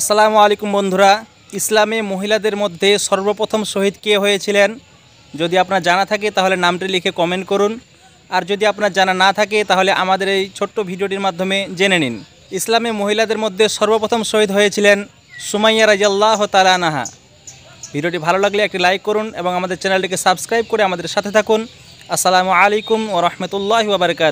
আসসালামু আলাইকুম বন্ধুরা ইসলামে মহিলাদের মধ্যে সর্বপ্রথম শহীদ কে হয়েছিলেন যদি আপনার জানা থাকে তাহলে নামটি লিখে কমেন্ট করুন আর যদি আপনার জানা না থাকে তাহলে আমাদের এই ছোট্ট ভিডিওটির মাধ্যমে জেনে নিন ইসলামে মহিলাদের মধ্যে সর্বপ্রথম শহীদ হয়েছিলেন সুমাইয়া রাজাল্লাহ তালানাহা ভিডিওটি ভালো লাগলে একটি লাইক করুন এবং আমাদের চ্যানেলটিকে সাবস্ক্রাইব করে আমাদের সাথে থাকুন আসসালামু আলাইকুম ও রহমতুল্লাহ